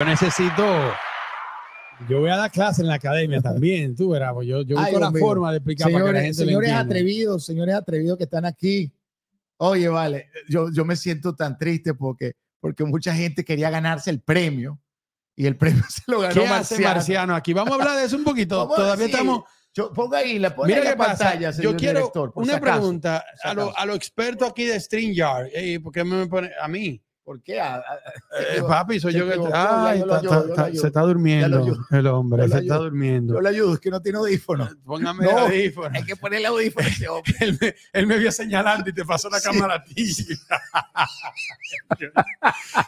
Yo necesito. Yo voy a dar clase en la academia también, tú verás. Pues yo, yo busco la forma de explicar señores, para que la gente Señores atrevidos, señores atrevidos que están aquí. Oye, vale, yo, yo me siento tan triste porque, porque mucha gente quería ganarse el premio y el premio se lo ganó ¿Qué Marciano. Marciano. Aquí vamos a hablar de eso un poquito. Todavía estamos. Yo, ponga ahí la, ponga la pantalla, señor Yo quiero una pregunta a los expertos aquí de StreamYard, ¿Por qué me pone a mí. ¿Por qué? Ah, ah, ah, el eh, papi, soy yo que. se está durmiendo el hombre, se está durmiendo. Yo le ayudo, es que no tiene audífono. Póngame el audífono. Hay que ponerle audífono ese hombre. él, me, vio señalando y te pasó la cámara a ti.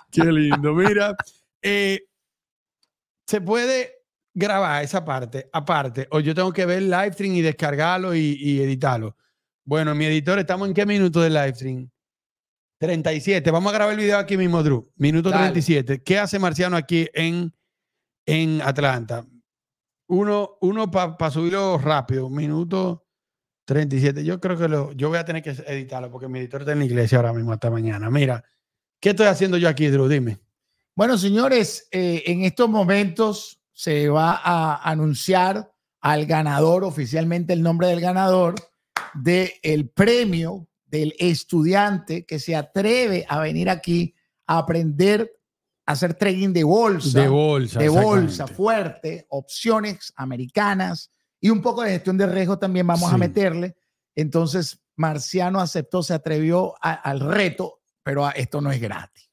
qué, lindo. Mira, eh, se puede grabar esa parte aparte, o yo tengo que ver el live stream y descargarlo y, y editarlo. Bueno, mi editor, ¿estamos en qué minuto del live stream? 37. Vamos a grabar el video aquí mismo, Drew. Minuto 37. ¿Qué hace Marciano aquí en, en Atlanta? Uno, uno para subirlo rápido. Minuto 37. Yo creo que lo, yo voy a tener que editarlo porque mi editor está en la iglesia ahora mismo hasta mañana. Mira, ¿qué estoy haciendo yo aquí, Drew? Dime. Bueno, señores, eh, en estos momentos se va a anunciar al ganador, oficialmente el nombre del ganador del el premio del estudiante que se atreve a venir aquí a aprender a hacer trading de bolsa, de bolsa, de bolsa fuerte, opciones americanas y un poco de gestión de riesgo también vamos a meterle. Entonces, Marciano aceptó, se atrevió al reto, pero esto no es gratis.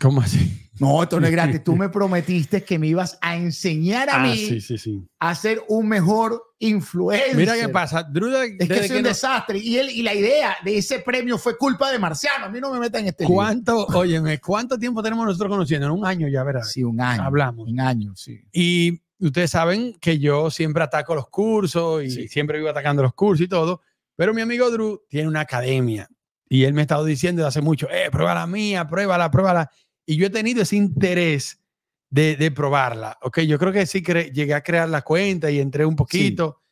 ¿Cómo así? No, esto no es gratis. Tú me prometiste que me ibas a enseñar a ah, mí a ser un mejor influencer. Mira qué pasa. Drew, es que es un desastre. Y, él, y la idea de ese premio fue culpa de Marciano. A mí no me metan en este ¿Cuánto, libro. ¿cuánto tiempo tenemos nosotros conociendo? En Un año ya, ¿verdad? Sí, un año. Hablamos. Un año, sí. Y ustedes saben que yo siempre ataco los cursos y siempre vivo atacando los cursos y todo. Pero mi amigo Drew tiene una academia. Y él me ha estado diciendo hace mucho, eh, prueba la mía, pruébala, pruébala. Y yo he tenido ese interés de, probarla, ¿ok? Yo creo que sí llegué a crear la cuenta y entré un poquito,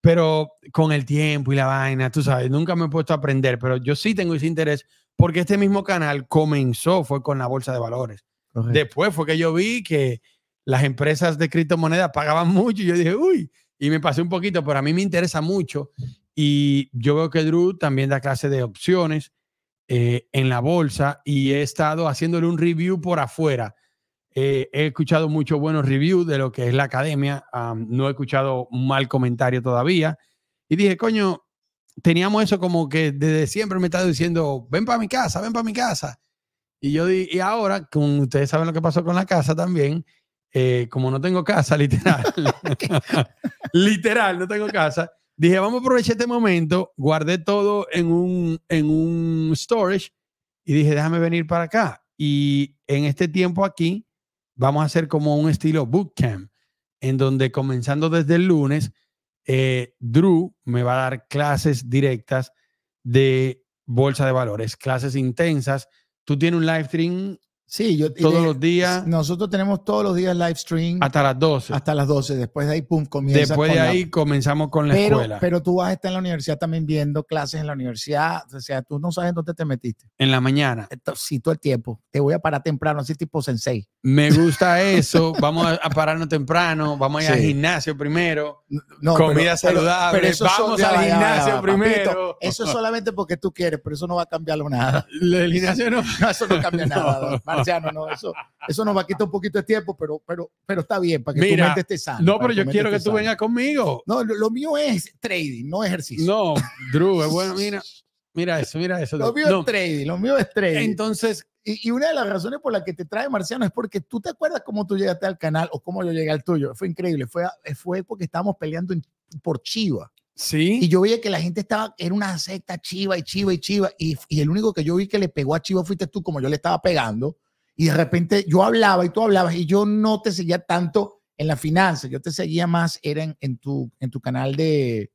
pero con el tiempo y la vaina, tú sabes, nunca me he puesto a aprender, pero yo sí tengo ese interés porque este mismo canal comenzó, fue con la bolsa de valores. Después fue que yo vi que las empresas de criptomonedas pagaban mucho y yo dije, uy, y me pasé un poquito, pero a mí me interesa mucho. Y yo veo que Drew también da clase de opciones eh, en la bolsa y he estado haciéndole un review por afuera. Eh, he escuchado muchos buenos reviews de lo que es la academia, no he escuchado un mal comentario todavía. Y dije, coño, teníamos eso como que desde siempre me estaba diciendo, ven para mi casa, ven para mi casa. Y yo dije, y ahora, con, ustedes saben lo que pasó con la casa también, eh, como no tengo casa, literal, literal, no tengo casa, Dije, vamos a aprovechar este momento. Guardé todo en un, en un storage y dije, déjame venir para acá. Y en este tiempo aquí, vamos a hacer como un estilo bootcamp, en donde comenzando desde el lunes, eh, Drew me va a dar clases directas de bolsa de valores, clases intensas. Tú tienes un live stream Sí, yo todos los días. Nosotros tenemos todos los días live stream. Hasta las 12. Hasta las 12. Después de ahí, pum, comienza. Después de ahí comenzamos con la escuela. Pero tú vas a estar en la universidad también viendo clases en la universidad. O sea, tú no sabes dónde te metiste. En la mañana. sí, todo el tiempo. Te voy a parar temprano, así tipo sensei. Me gusta eso. vamos a, pararnos temprano. Vamos a ir al gimnasio primero. comida saludable. vamos al gimnasio primero. eso es solamente porque tú quieres, pero eso no va a cambiarlo nada. El gimnasio no. eso no cambia nada. Marciano, no, eso, eso nos va a quitar un poquito de tiempo, pero, pero, pero está bien, para que Mira, tu mente esté sana. No, pero yo quiero que tú vengas conmigo. No, lo, mío es trading, no ejercicio. No, Drew, es bueno, mira. Mira eso, mira eso. Lo mío es trading, lo mío es trading. Entonces, y, una de las razones por las que te trae Marciano es porque tú te acuerdas cómo tú llegaste al canal o cómo yo llegué al tuyo. Fue increíble, fue, fue porque estábamos peleando por Chiva. Sí. Y yo veía que la gente estaba, era una secta Chiva y Chiva y Chiva. Y, y el único que yo vi que le pegó a Chiva fuiste tú, como yo le estaba pegando y de repente yo hablaba y tú hablabas y yo no te seguía tanto en la finanza, yo te seguía más, era en, tu, en tu canal de,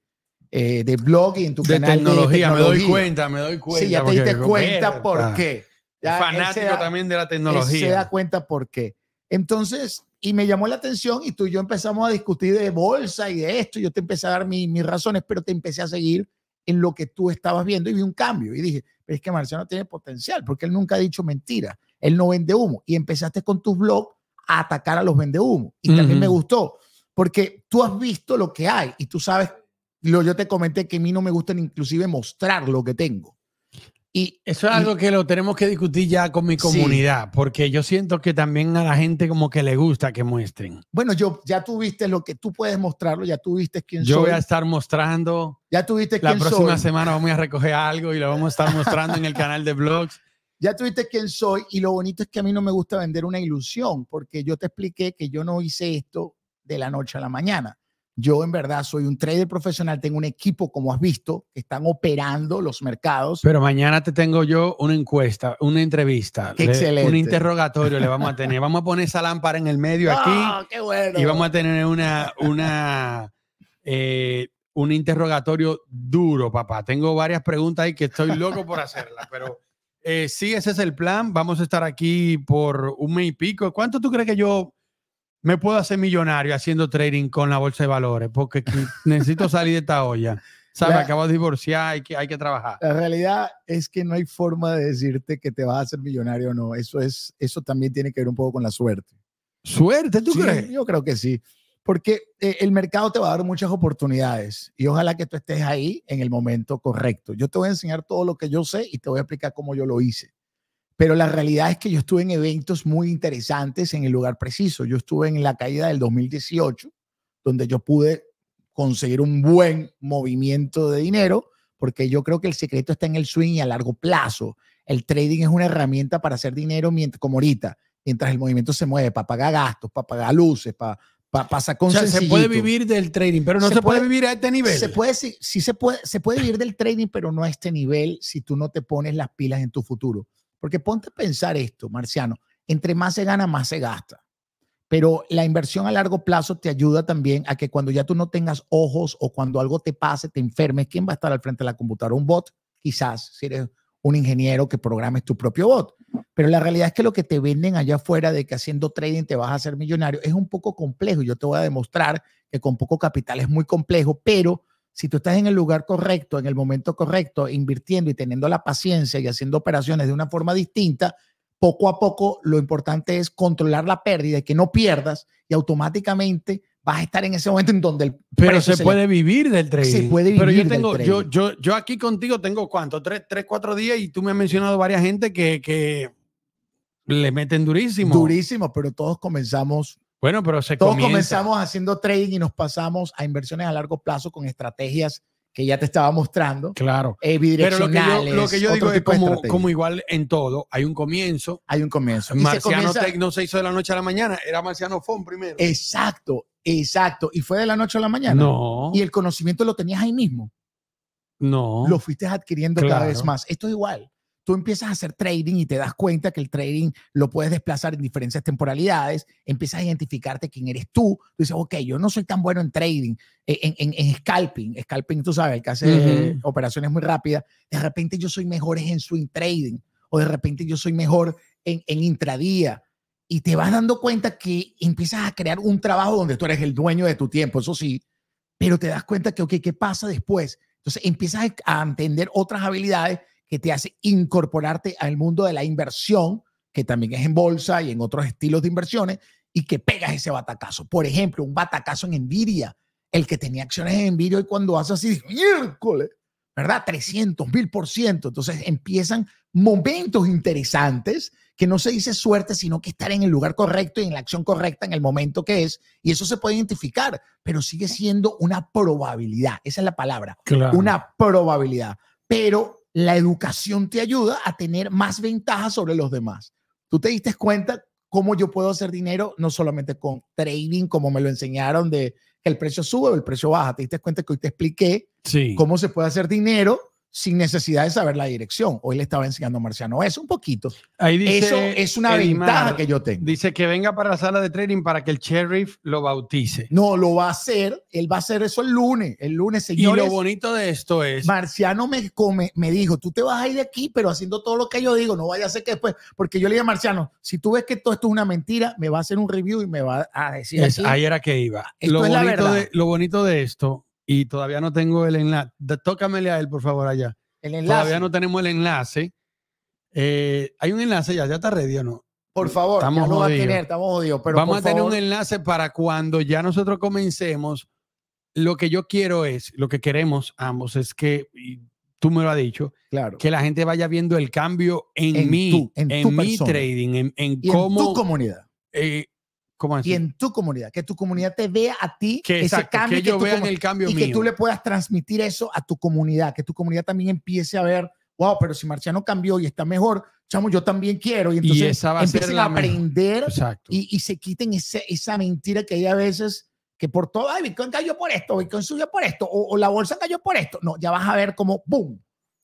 eh, de blog y en tu de canal tecnología, de tecnología. Me doy cuenta, me doy cuenta. Sí, ya te diste cuenta por qué. fanático también de la tecnología. Se da cuenta por qué. Entonces, y me llamó la atención y tú y yo empezamos a discutir de bolsa y de esto. Y yo te empecé a dar mis razones, pero te empecé a seguir en lo que tú estabas viendo y vi un cambio. Y dije, es que Marciano tiene potencial porque él nunca ha dicho mentira, él no vende humo. Y empezaste con tus blogs a atacar a los vende humo. Y también me gustó porque tú has visto lo que hay y tú sabes, lo, yo te comenté que a mí no me gusta inclusive mostrar lo que tengo. Y, Eso es algo que lo tenemos que discutir ya con mi comunidad, porque yo siento que también a la gente como que le gusta que muestren. Bueno, yo ya tuviste lo que tú puedes mostrarlo, ya tuviste quién soy. Yo voy a estar mostrando. Ya tuviste quién soy. La próxima semana vamos a recoger algo y lo vamos a estar mostrando en el canal de blogs. Ya tuviste quién soy y lo bonito es que a mí no me gusta vender una ilusión, porque yo te expliqué que yo no hice esto de la noche a la mañana. Yo en verdad soy un trader profesional, tengo un equipo, como has visto, que están operando los mercados. Pero mañana te tengo yo una encuesta, una entrevista. excelente. Un interrogatorio le vamos a tener. Vamos a poner esa lámpara en el medio aquí. Ah, qué bueno. Y vamos a tener una, una, eh, un interrogatorio duro, papá. Tengo varias preguntas y que estoy loco por hacerlas, pero... Eh, sí, ese es el plan. Vamos a estar aquí por un mes y pico. ¿Cuánto tú crees que yo me puedo hacer millonario haciendo trading con la bolsa de valores, porque necesito salir de esta olla. ¿Sabes? Acabo de divorciar, hay que, hay que trabajar. La realidad es que no hay forma de decirte que te vas a hacer millonario o no. Eso, es, eso también tiene que ver un poco con la suerte. ¿Suerte? ¿Tú crees? Yo creo que sí. Porque eh, el mercado te va a dar muchas oportunidades y ojalá que tú estés ahí en el momento correcto. Yo te voy a enseñar todo lo que yo sé y te voy a explicar cómo yo lo hice pero la realidad es que yo estuve en eventos muy interesantes en el lugar preciso. Yo estuve en la caída del 2018, donde yo pude conseguir un buen movimiento de dinero, porque yo creo que el secreto está en el swing y a largo plazo. El trading es una herramienta para hacer dinero mientras, como ahorita, mientras el movimiento se mueve, para pagar gastos, para pagar luces, para pasar con o se puede vivir del trading, pero no se, puede, vivir a este nivel. Se puede, sí, se puede, se puede vivir del trading, pero no a este nivel si tú no te pones las pilas en tu futuro. Porque ponte a pensar esto, Marciano, entre más se gana, más se gasta. Pero la inversión a largo plazo te ayuda también a que cuando ya tú no tengas ojos o cuando algo te pase, te enfermes, ¿quién va a estar al frente de la computadora? Un bot, quizás, si eres un ingeniero que programes tu propio bot. Pero la realidad es que lo que te venden allá afuera de que haciendo trading te vas a hacer millonario es un poco complejo. Yo te voy a demostrar que con poco capital es muy complejo, pero si tú estás en el lugar correcto, en el momento correcto, invirtiendo y teniendo la paciencia y haciendo operaciones de una forma distinta, poco a poco lo importante es controlar la pérdida y que no pierdas y automáticamente vas a estar en ese momento en donde el pero se, puede vivir del trading se puede vivir pero yo tengo yo, yo yo aquí contigo tengo cuánto tres cuatro días y tú me has mencionado varias gente que, que le meten durísimo durísimo pero todos comenzamos bueno, pero se Todos comenzamos haciendo trading y nos pasamos a inversiones a largo plazo con estrategias que ya te estaba mostrando. Claro. Eh, pero lo que yo, digo es como, como, igual en todo, hay un comienzo. Hay un comienzo. Marciano Tech no se hizo de la noche a la mañana, era Marciano Fon primero. Exacto, exacto. ¿Y fue de la noche a la mañana? No. ¿Y el conocimiento lo tenías ahí mismo? No. Lo fuiste adquiriendo cada vez más. Esto es igual tú empiezas a hacer trading y te das cuenta que el trading lo puedes desplazar en diferentes temporalidades, empiezas a identificarte quién eres tú, tú dices, ok, yo no soy tan bueno en trading, eh, en, en, scalping, scalping tú sabes, el que hace operaciones muy rápidas, de repente yo soy mejor en swing trading o de repente yo soy mejor en, en intradía y te vas dando cuenta que empiezas a crear un trabajo donde tú eres el dueño de tu tiempo, eso sí, pero te das cuenta que, ok, ¿qué pasa después? Entonces empiezas a entender otras habilidades que te hace incorporarte al mundo de la inversión, que también es en bolsa y en otros estilos de inversiones, y que pegas ese batacazo. Por ejemplo, un batacazo en Nvidia, el que tenía acciones en Nvidia y cuando hace así, miércoles, ¿verdad? 300 mil por ciento. Entonces empiezan momentos interesantes que no se dice suerte, sino que estar en el lugar correcto y en la acción correcta en el momento que es. Y eso se puede identificar, pero sigue siendo una probabilidad. Esa es la palabra. Una probabilidad. Pero la educación te ayuda a tener más ventajas sobre los demás. Tú te diste cuenta cómo yo puedo hacer dinero, no solamente con trading, como me lo enseñaron, de que el precio sube o el precio baja. Te diste cuenta que hoy te expliqué cómo se puede hacer dinero sin necesidad de saber la dirección. Hoy le estaba enseñando a Marciano eso un poquito. Ahí dice eso es una ventaja que yo tengo. Dice que venga para la sala de training para que el sheriff lo bautice. No, lo va a hacer. Él va a hacer eso el lunes. El lunes, señores. Y lo bonito de esto es... Marciano me, come, me dijo, tú te vas a ir de aquí, pero haciendo todo lo que yo digo, no vayas a ser que después... Porque yo le dije a Marciano, si tú ves que todo esto es una mentira, me va a hacer un review y me va a decir... Ahí era que iba. verdad. lo bonito de esto y todavía no tengo el enlace. Tócamele a él, por favor, allá. El enlace. Todavía no tenemos el enlace. Eh, hay un enlace ya, ya está ready o no. Por favor, a Vamos a tener un enlace para cuando ya nosotros comencemos. Lo que yo quiero es, lo que queremos ambos es que, tú me lo has dicho, que la gente vaya viendo el cambio en, mí, en, mi trading, en, en cómo. En tu comunidad. Eh, y en tu comunidad, que tu comunidad te vea a ti que, ese cambio, yo vea en el cambio y que tú le puedas transmitir eso a tu comunidad, que tu comunidad también empiece a ver, wow, pero si Marciano cambió y está mejor, chamo, yo también quiero y entonces va a empiecen a aprender y, se quiten esa mentira que hay a veces que por todo, ay, Bitcoin cayó por esto, Bitcoin subió por esto, o, la bolsa cayó por esto. No, ya vas a ver como ¡boom!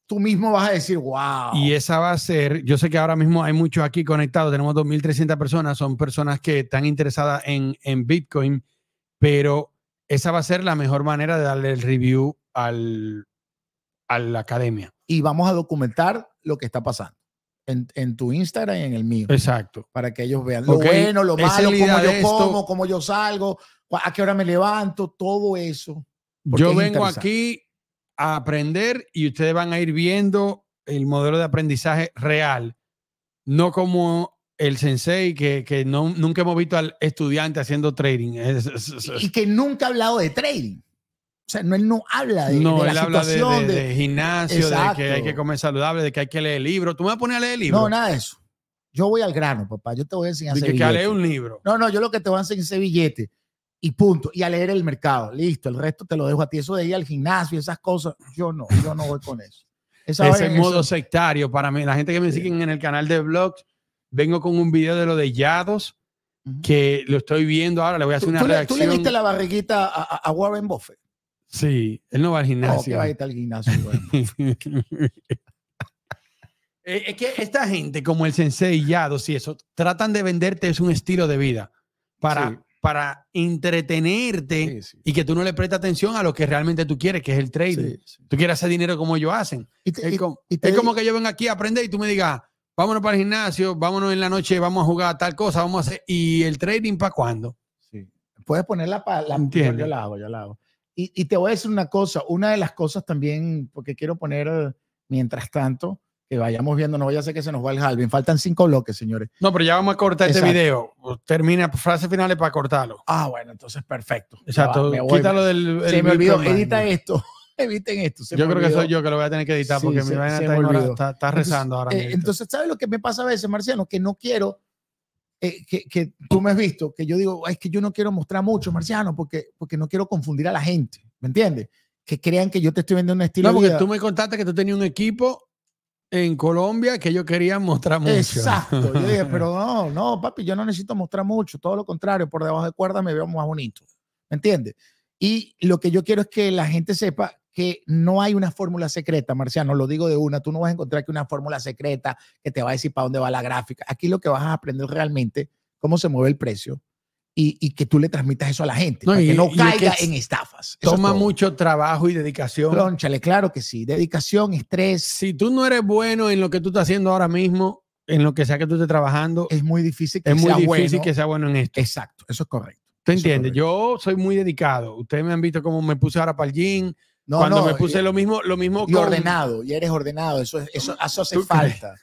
tú mismo vas a decir, wow. Y esa va a ser, yo sé que ahora mismo hay muchos aquí conectados, tenemos 2.300 personas, son personas que están interesadas en, en Bitcoin, pero esa va a ser la mejor manera de darle el review al, a la academia. Y vamos a documentar lo que está pasando. En, tu Instagram y en el mío. Exacto. Para que ellos vean lo bueno, lo malo, cómo yo como, cómo yo salgo, a qué hora me levanto, todo eso. Yo vengo aquí a aprender y ustedes van a ir viendo el modelo de aprendizaje real, no como el sensei que, que no, nunca hemos visto al estudiante haciendo trading. Y que nunca ha hablado de trading. O sea, no, él no habla de de, gimnasio, de que hay que comer saludable, de que hay que leer libros. ¿Tú me vas a poner a leer libros? No, nada de eso. Yo voy al grano, papá. Yo te voy a enseñar a hacer que, que a un libro. No, no, yo lo que te voy a enseñar es billete y punto. Y a leer el mercado. Listo, el resto te lo dejo a ti. Eso de ir al gimnasio, y esas cosas, yo no, yo no voy con eso. Ese modo sectario para mí. La gente que me sigue en el canal de blogs, vengo con un video de lo de Yados, que lo estoy viendo ahora, le voy a hacer una reacción. ¿Tú le diste la barriguita a, a Warren Buffett? Sí, él no va al gimnasio. No, que va al gimnasio. Eh, es que esta gente, como el sensei Yados y eso, tratan de venderte es un estilo de vida para para entretenerte y que tú no le prestes atención a lo que realmente tú quieres, que es el trading. tú quieres hacer dinero como ellos hacen. es, como, que yo venga aquí a aprender y tú me digas, vámonos para el gimnasio, vámonos en la noche, vamos a jugar tal cosa, vamos a hacer. ¿Y el trading para cuándo? Sí. Puedes para la Yo la hago, yo la hago. y, te voy a decir una cosa, una de las cosas también, porque quiero poner, mientras tanto, que vayamos viendo, no vaya a ser que se nos va el halvin. Faltan cinco bloques, señores. No, pero ya vamos a cortar este video. Pues, termina pues, frases finales para cortarlo. Ah, bueno, entonces perfecto. Exacto. Quítalo del. Se me edita esto. Eviten esto. yo creo que soy yo que lo voy a tener que editar porque me mi vaina está, rezando ahora. Eh, mismo. entonces, ¿sabes lo que me pasa a veces, Marciano? Que no quiero. Eh, que, tú me has visto, que yo digo, es que yo no quiero mostrar mucho, Marciano, porque, porque no quiero confundir a la gente, ¿me entiendes? Que crean que yo te estoy vendiendo un estilo. No, porque tú me contaste que tú tenías un equipo en Colombia que yo quería mostrar mucho. Exacto. Yo dije, pero no, no, papi, yo no necesito mostrar mucho. Todo lo contrario, por debajo de cuerda me veo más bonito. ¿Me entiendes? Y lo que yo quiero es que la gente sepa que no hay una fórmula secreta, Marciano, lo digo de una, tú no vas a encontrar que una fórmula secreta que te va a decir para dónde va la gráfica. Aquí lo que vas a aprender realmente, cómo se mueve el precio, y, que tú le transmitas eso a la gente, para que no caiga en estafas. toma mucho trabajo y dedicación. claro que sí. Dedicación, estrés. Si tú no eres bueno en lo que tú estás haciendo ahora mismo, en lo que sea que tú estés trabajando, es muy difícil que, es sea, muy bueno. en esto. Exacto, eso es correcto. ¿Tú entiendes? Yo soy muy dedicado. Ustedes me han visto cómo me puse ahora para el gym. No, cuando me puse lo mismo, lo mismo. Y ordenado, ya eres ordenado. Eso, eso, hace falta.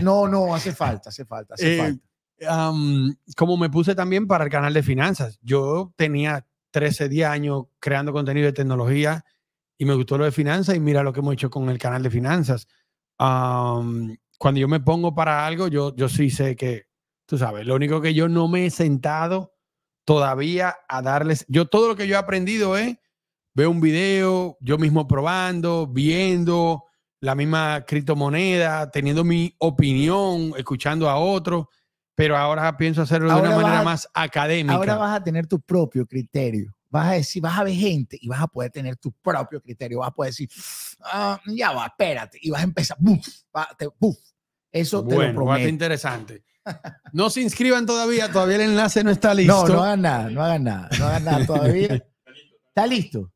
no, no, hace falta, hace falta, hace eh, falta como me puse también para el canal de finanzas. Yo tenía 13, 10 años creando contenido de tecnología y me gustó lo de finanzas y mira lo que hemos hecho con el canal de finanzas. cuando yo me pongo para algo, yo, yo sí sé que, tú sabes, lo único que yo no me he sentado todavía a darles, yo todo lo que yo he aprendido es, veo un video, yo mismo probando, viendo la misma criptomoneda, teniendo mi opinión, escuchando a otros pero ahora pienso hacerlo de una manera más académica. Ahora vas a tener tu propio criterio. Vas a decir, vas a ver gente y vas a poder tener tu propio criterio. Vas a poder decir, ah, ya va, espérate. Y vas a empezar, buf, buf. Eso te lo prometo. interesante. No se inscriban todavía, todavía el enlace no está listo. No, no hagan nada, no hagan nada, no hagan nada todavía. ¿Está listo?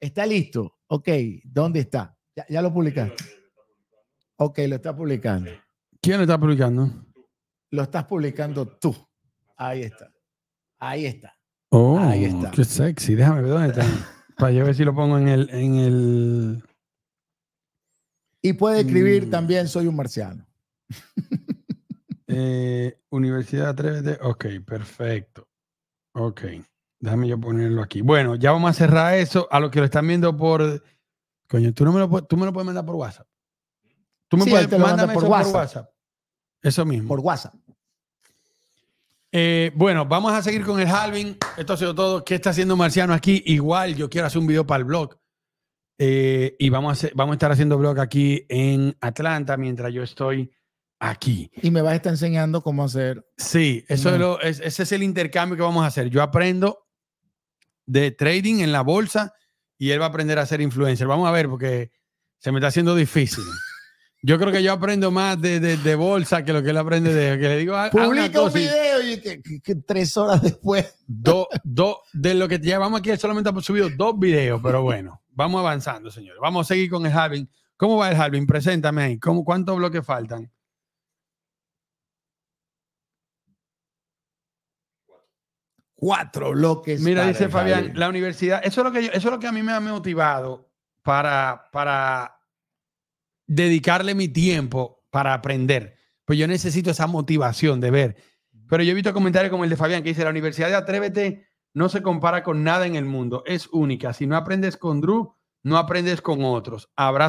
¿Está listo? Ok, ¿dónde está? Ya, lo publicaste. Ok, lo está publicando. ¿Quién lo está publicando? lo estás publicando tú. Ahí está. Ahí está. Oh, qué sexy. Déjame ver dónde está. Para yo ver si lo pongo en el, en el... Y puede escribir mm. también Soy un marciano. Eh, Universidad 3D. Ok, perfecto. Ok. Déjame yo ponerlo aquí. Bueno, ya vamos a cerrar eso. A los que lo están viendo por... Coño, tú, no me, lo, tú me lo puedes mandar por WhatsApp. Tú me puedes mandar por, WhatsApp. Eso mismo. Por WhatsApp. Eh, bueno, vamos a seguir con el halving. Esto ha sido todo. ¿Qué está haciendo Marciano aquí? Igual yo quiero hacer un video para el blog. Eh, y vamos a, vamos a estar haciendo blog aquí en Atlanta mientras yo estoy aquí. Y me vas a estar enseñando cómo hacer. Sí, eso es, ese es el intercambio que vamos a hacer. Yo aprendo de trading en la bolsa y él va a aprender a ser influencer. Vamos a ver porque se me está haciendo difícil. Yo creo que yo aprendo más de, bolsa que lo que él aprende de que le digo. Ah, a, Publica un video y tres horas después. Dos, de lo que llevamos aquí, solamente ha subido dos videos, pero bueno, vamos avanzando, señores. Vamos a seguir con el halving. ¿Cómo va el halving? Preséntame ahí. ¿Cuántos bloques faltan? Cuatro bloques. Mira, dice Fabián, la universidad, eso es lo que eso es lo que a mí me ha motivado para, para dedicarle mi tiempo para aprender. Pues yo necesito esa motivación de ver. Pero yo he visto comentarios como el de Fabián que dice, la Universidad de Atrévete no se compara con nada en el mundo, es única. Si no aprendes con Drew, no aprendes con otros. Abrazo.